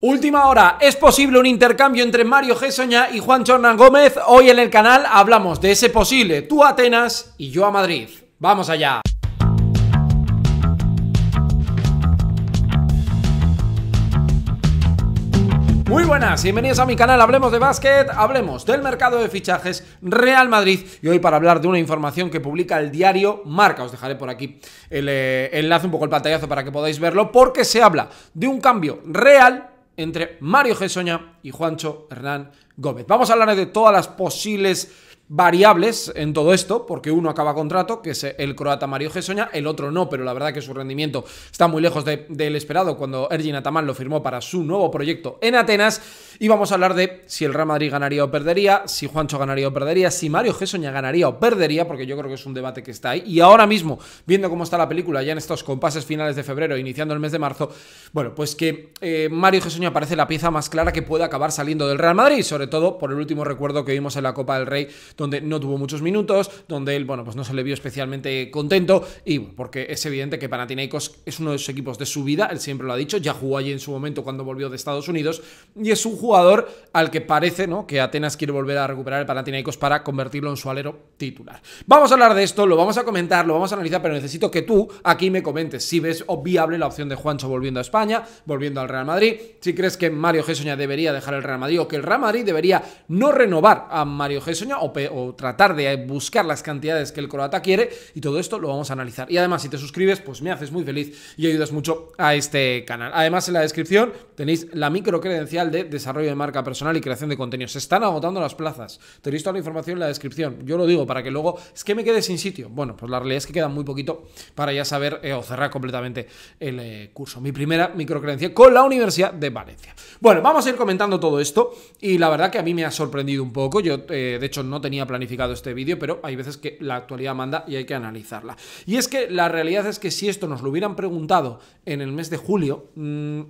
Última hora, ¿es posible un intercambio entre Mario Gessoña y Juan Chornan Gómez? Hoy en el canal hablamos de ese posible, tú a Atenas y yo a Madrid. ¡Vamos allá! Muy buenas, bienvenidos a mi canal Hablemos de Básquet, hablemos del mercado de fichajes Real Madrid y hoy para hablar de una información que publica el diario Marca, os dejaré por aquí el eh, enlace, un poco el pantallazo para que podáis verlo, porque se habla de un cambio real entre Mario Gesoña y Juancho Hernán Gómez. Vamos a hablar de todas las posibles variables en todo esto, porque uno acaba contrato, que es el croata Mario Gessoña el otro no, pero la verdad que su rendimiento está muy lejos del esperado cuando Ergin Ataman lo firmó para su nuevo proyecto en Atenas. Y vamos a hablar de si el Real Madrid ganaría o perdería, si Juancho ganaría o perdería, si Mario Gessoña ganaría o perdería, porque yo creo que es un debate que está ahí. Y ahora mismo, viendo cómo está la película, ya en estos compases finales de febrero, iniciando el mes de marzo, bueno, pues que eh, Mario Gessoña parece la pieza más clara que puede acabar saliendo del Real Madrid, sobre todo por el último recuerdo que vimos en la Copa del Rey donde no tuvo muchos minutos, donde él, bueno, pues no se le vio especialmente contento y porque es evidente que Panathinaikos es uno de los equipos de su vida, él siempre lo ha dicho, ya jugó allí en su momento cuando volvió de Estados Unidos y es un jugador al que parece, ¿no? Que Atenas quiere volver a recuperar el Panathinaikos para convertirlo en su alero titular. Vamos a hablar de esto, lo vamos a comentar, lo vamos a analizar, pero necesito que tú aquí me comentes si ves viable la opción de Juancho volviendo a España, volviendo al Real Madrid, si crees que Mario Gessoña debería dejar el Real Madrid o que el Real Madrid debería no renovar a Mario Gessoña o, o tratar de buscar las cantidades que el croata quiere y todo esto lo vamos a analizar. Y además, si te suscribes, pues me haces muy feliz y ayudas mucho a este canal. Además, en la descripción tenéis la micro credencial de desarrollo de marca personal y creación de contenidos. Se están agotando las plazas. Tenéis toda la información en la descripción. Yo lo digo para que luego es que me quede sin sitio. Bueno, pues la realidad es que queda muy poquito para ya saber eh, o cerrar completamente el eh, curso. Mi primera credencial con la Universidad de Valencia. Bueno, vamos a ir comentando todo esto y la verdad que a mí me ha sorprendido un poco. Yo, eh, de hecho, no tenía planificado este vídeo, pero hay veces que la actualidad manda y hay que analizarla. Y es que la realidad es que si esto nos lo hubieran preguntado en el mes de julio, mm,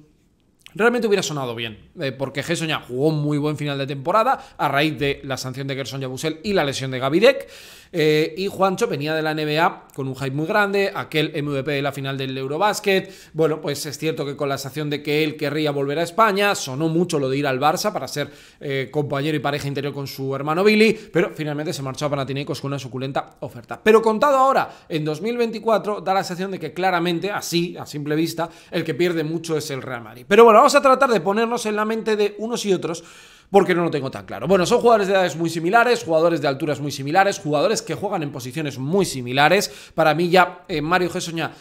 Realmente hubiera sonado bien, eh, porque Gessoña jugó un muy buen final de temporada a raíz de la sanción de Gerson Yabusel y la lesión de Gavirek. Eh, y Juancho venía de la NBA con un hype muy grande, aquel MVP de la final del Eurobasket. Bueno, pues es cierto que con la sensación de que él querría volver a España, sonó mucho lo de ir al Barça para ser eh, compañero y pareja interior con su hermano Billy, pero finalmente se marchó a Panathinaikos con una suculenta oferta. Pero contado ahora, en 2024 da la sensación de que claramente, así, a simple vista, el que pierde mucho es el Real Madrid. Pero bueno, vamos a tratar de ponernos en la mente de unos y otros porque no lo tengo tan claro. Bueno, son jugadores de edades muy similares, jugadores de alturas muy similares, jugadores que juegan en posiciones muy similares. Para mí ya eh, mario Mario Gessoña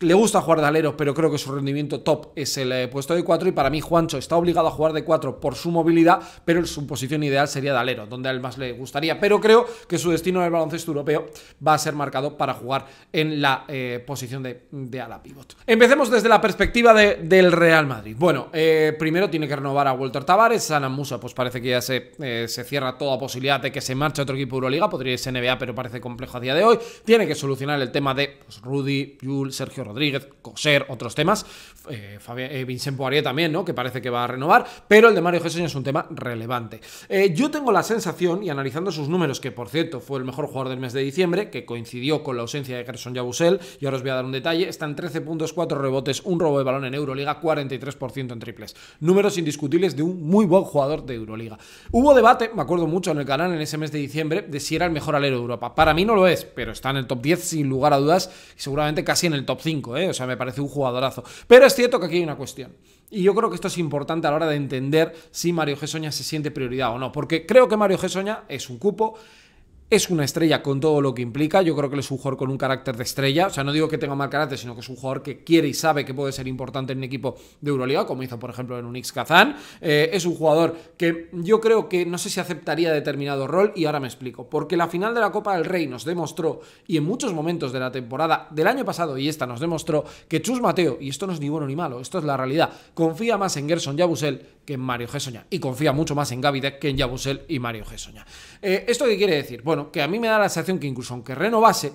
le gusta jugar de alero, pero creo que su rendimiento top es el eh, puesto de 4 y para mí Juancho está obligado a jugar de 4 por su movilidad, pero su posición ideal sería de alero, donde a él más le gustaría, pero creo que su destino en el baloncesto europeo va a ser marcado para jugar en la eh, posición de, de, ala pivot. Empecemos desde la perspectiva del Real Madrid. Bueno, eh, primero tiene que renovar a Walter Tavares, Sana Musa pues parece que ya se, se cierra toda posibilidad de que se marche a otro equipo de Euroliga, podría irse NBA, pero parece complejo a día de hoy. Tiene que solucionar el tema de pues, Rudy, Jules, Sergio Rodríguez, Coser, otros temas. Eh, eh, Vincent Poirier también, ¿no? Que parece que va a renovar, pero el de Mario Gessen es un tema relevante. Eh, yo tengo la sensación, y analizando sus números, que por cierto fue el mejor jugador del mes de diciembre, que coincidió con la ausencia de Gerson Yabusel, y ahora os voy a dar un detalle, están 13 puntos, 4 rebotes, un robo de balón en Euroliga, 43% en triples. Números indiscutibles de un muy buen jugador de Euroliga. Hubo debate, me acuerdo mucho en el canal en ese mes de diciembre, de si era el mejor alero de Europa. Para mí no lo es, pero está en el top 10 sin lugar a dudas, y seguramente casi en el top 5 ¿eh? o sea, me parece un jugadorazo. Pero es cierto que aquí hay una cuestión. Y yo creo que esto es importante a la hora de entender si Mario Soña se siente prioridad o no, porque creo que Mario Soña es un cupo, es una estrella con todo lo que implica. Yo creo que él es un jugador con un carácter de estrella. O sea, no digo que tenga mal carácter, sino que es un jugador que quiere y sabe que puede ser importante en un equipo de Euroliga, como hizo, por ejemplo, en Unix Kazan. Eh, es un jugador que yo creo que no sé si aceptaría determinado rol, y ahora me explico. Porque la final de la Copa del Rey nos demostró, y en muchos momentos de la temporada del año pasado y esta nos demostró, que Chus Mateo, y esto no es ni bueno ni malo, esto es la realidad, confía más en Gerson Yabusel que en Mario Gessoña. Y confía mucho más en de que en Yabusel y Mario Gessoña. Eh, ¿Esto qué quiere decir? Bueno, que a mí me da la sensación que incluso aunque renovase,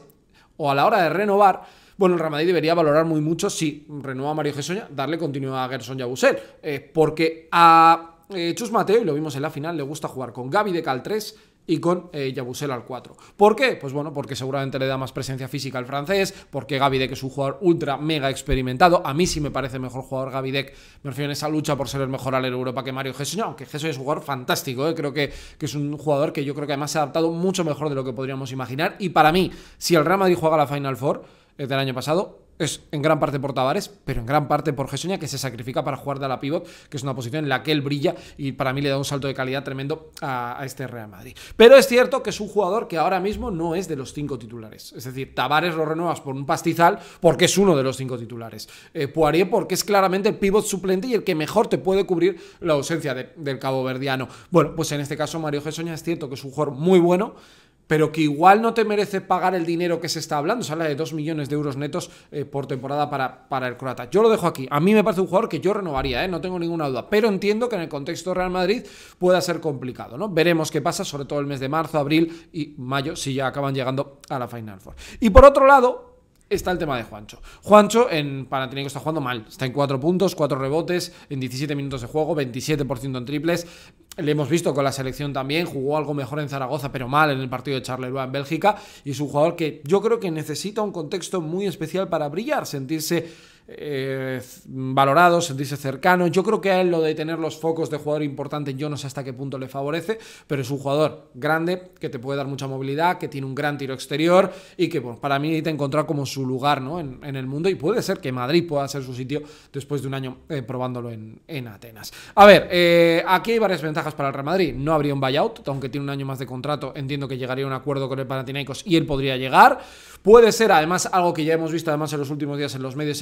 o a la hora de renovar, bueno, el Real debería valorar muy mucho si renueva a Mario Gessoña, darle continuidad a Gerson Yabusel. Eh, porque a eh, Chus Mateo, y lo vimos en la final, le gusta jugar con Gavidec al 3 y con eh, Yabusel al 4. ¿Por qué? Pues bueno, porque seguramente le da más presencia física al francés, porque Gavidec es un jugador ultra mega experimentado. A mí sí me parece mejor jugador Gavidec, me refiero en esa lucha por ser el mejor alero Europa que Mario Gesson, aunque Gesson es un jugador fantástico, eh. creo que, que, es un jugador que yo creo que además se ha adaptado mucho mejor de lo que podríamos imaginar. Y para mí, si el Real Madrid juega la Final Four eh, del año pasado, es en gran parte por Tavares, pero en gran parte por Gesoña, que se sacrifica para jugar de la pivot, que es una posición en la que él brilla y para mí le da un salto de calidad tremendo a, este Real Madrid. Pero es cierto que es un jugador que ahora mismo no es de los cinco titulares. Es decir, Tavares lo renuevas por un pastizal porque es uno de los cinco titulares. Eh, Poirier porque es claramente el pivot suplente y el que mejor te puede cubrir la ausencia del cabo verdiano. Bueno, pues en este caso Mario Gesoña es cierto que es un jugador muy bueno pero que igual no te merece pagar el dinero que se está hablando. Se habla de 2 millones de euros netos eh, por temporada para, para el croata. Yo lo dejo aquí. A mí me parece un jugador que yo renovaría, eh, no tengo ninguna duda. Pero entiendo que en el contexto Real Madrid pueda ser complicado. ¿no? Veremos qué pasa, sobre todo el mes de marzo, abril y mayo, si ya acaban llegando a la Final Four. Y por otro lado, está el tema de Juancho. Juancho en Panathinaikos está jugando mal. Está en 4 puntos, 4 rebotes, en 17 minutos de juego, 27% en triples. Le hemos visto con la selección también, jugó algo mejor en Zaragoza, pero mal en el partido de Charleroi en Bélgica, y es un jugador que yo creo que necesita un contexto muy especial para brillar, sentirse eh, valorado, sentirse cercano. Yo creo que a él lo de tener los focos de jugador importante, yo no sé hasta qué punto le favorece, pero es un jugador grande, que te puede dar mucha movilidad, que tiene un gran tiro exterior y que para mí necesita encontrar como su lugar ¿no? en, el mundo y puede ser que Madrid pueda ser su sitio después de un año eh, probándolo en, Atenas. A ver, eh, aquí hay varias ventajas para el Real Madrid. No habría un buyout, aunque tiene un año más de contrato, entiendo que llegaría un acuerdo con el Panathinaikos y él podría llegar. Puede ser, además, algo que ya hemos visto además en los últimos días en los medios,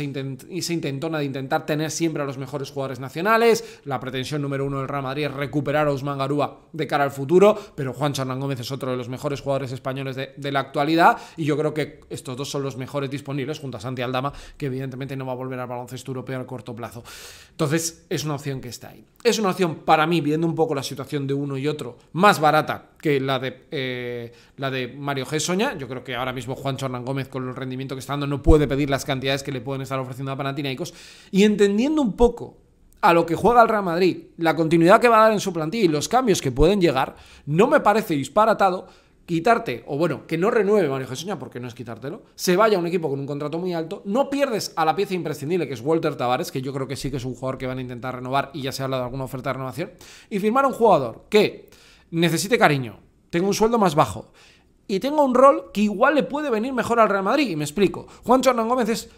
y se intentona de intentar tener siempre a los mejores jugadores nacionales. La pretensión número uno del Real Madrid es recuperar a osman Garúa de cara al futuro, pero Juan Hernán Gómez es otro de los mejores jugadores españoles de, la actualidad y yo creo que estos dos son los mejores disponibles junto a Santi Aldama, que evidentemente no va a volver al baloncesto europeo a corto plazo. Entonces, es una opción que está ahí. Es una opción para mí, viendo un poco la situación de uno y otro más barata que la de, eh, la de Mario G. Soña. Yo creo que ahora mismo Juan Chornán Gómez, con el rendimiento que está dando, no puede pedir las cantidades que le pueden estar ofreciendo a Panathinaikos. Y entendiendo un poco a lo que juega el Real Madrid, la continuidad que va a dar en su plantilla y los cambios que pueden llegar, no me parece disparatado quitarte, o bueno, que no renueve Mario Jesús, porque no es quitártelo, se vaya a un equipo con un contrato muy alto, no pierdes a la pieza imprescindible que es Walter Tavares, que yo creo que sí que es un jugador que van a intentar renovar y ya se ha hablado de alguna oferta de renovación, y firmar a un jugador que necesite cariño, tenga un sueldo más bajo y tenga un rol que igual le puede venir mejor al Real Madrid. Y me explico, Juancho Hernán Gómez es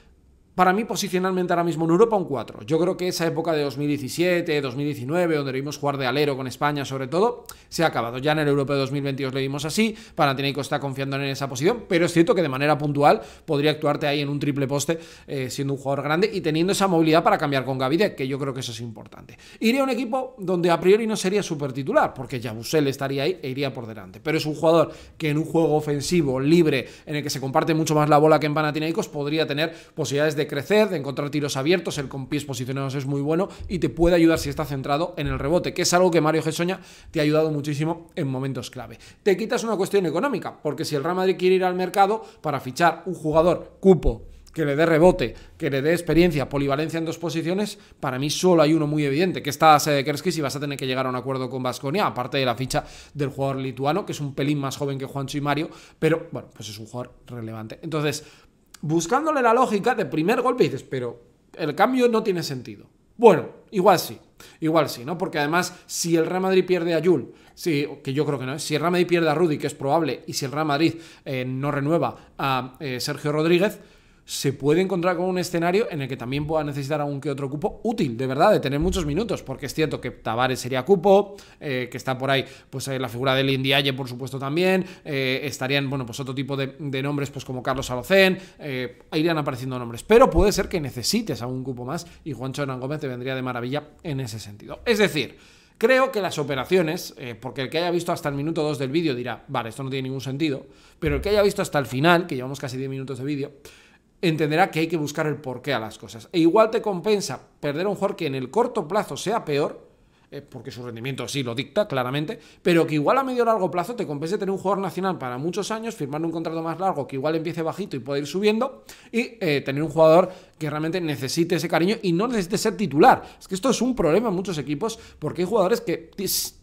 para mí posicionalmente ahora mismo en Europa un 4. Yo creo que esa época de 2017, 2019, donde vimos jugar de alero con España sobre todo, se ha acabado. Ya en el de 2022 le vimos así, Panathinaikos está confiando en esa posición, pero es cierto que de manera puntual podría actuarte ahí en un triple poste eh, siendo un jugador grande y teniendo esa movilidad para cambiar con Gavidec, que yo creo que eso es importante. Iría a un equipo donde a priori no sería súper titular, porque Yabusel estaría ahí e iría por delante, pero es un jugador que en un juego ofensivo, libre, en el que se comparte mucho más la bola que en Panathinaikos, podría tener posibilidades de de crecer, de encontrar tiros abiertos, el con pies posicionados es muy bueno y te puede ayudar si está centrado en el rebote, que es algo que Mario Gessoña te ha ayudado muchísimo en momentos clave. Te quitas una cuestión económica, porque si el Real Madrid quiere ir al mercado para fichar un jugador cupo que le dé rebote, que le dé experiencia, polivalencia en dos posiciones, para mí solo hay uno muy evidente, que está Sede Kerskis y vas a tener que llegar a un acuerdo con Vasconia, aparte de la ficha del jugador lituano, que es un pelín más joven que Juancho y Mario, pero bueno, pues es un jugador relevante. Entonces, buscándole la lógica de primer golpe dices, pero el cambio no tiene sentido. Bueno, igual sí, igual sí, ¿no? Porque además, si el Real Madrid pierde a Jul, sí, que yo creo que no, ¿eh? si el Real Madrid pierde a Rudy, que es probable, y si el Real Madrid eh, no renueva a eh, Sergio Rodríguez, se puede encontrar con un escenario en el que también pueda necesitar algún que otro cupo útil, de verdad, de tener muchos minutos, porque es cierto que Tavares sería cupo, eh, que está por ahí, pues eh, la figura del Indiaye, por supuesto, también, eh, estarían, bueno, pues otro tipo de, nombres, pues como Carlos Alocen, irían apareciendo nombres, pero puede ser que necesites algún cupo más y Juancho Hernán Gómez te vendría de maravilla en ese sentido. Es decir, Creo que las operaciones, porque el que haya visto hasta el minuto 2 del vídeo dirá, vale, esto no tiene ningún sentido, pero el que haya visto hasta el final, que llevamos casi 10 minutos de vídeo, entenderá que hay que buscar el porqué a las cosas. E igual te compensa perder un jugador que en el corto plazo sea peor, eh, porque su rendimiento sí lo dicta claramente, pero que igual a medio o largo plazo te compense tener un jugador nacional para muchos años, firmar un contrato más largo que igual empiece bajito y pueda ir subiendo, y eh, tener un jugador que realmente necesite ese cariño y no necesite ser titular. Es que esto es un problema en muchos equipos porque hay jugadores que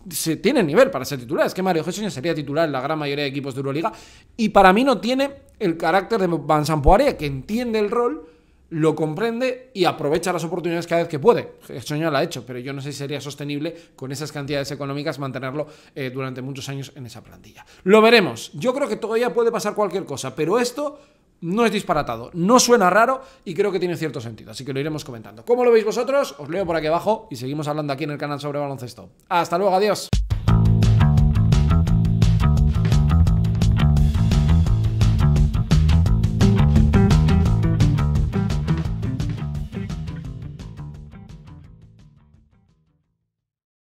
se tienen nivel para ser titular. Es que Mario Jesús sería titular en la gran mayoría de equipos de Euroliga y para mí no tiene el carácter de Van Sampoaria, que entiende el rol, lo comprende y aprovecha las oportunidades cada vez que puede. Eso ya lo ha hecho, pero yo no sé si sería sostenible con esas cantidades económicas mantenerlo eh, durante muchos años en esa plantilla. Lo veremos. Yo creo que todavía puede pasar cualquier cosa, pero esto no es disparatado, no suena raro y creo que tiene cierto sentido, así que lo iremos comentando. ¿Cómo lo veis vosotros? Os leo por aquí abajo y seguimos hablando aquí en el canal sobre baloncesto. Hasta luego, adiós.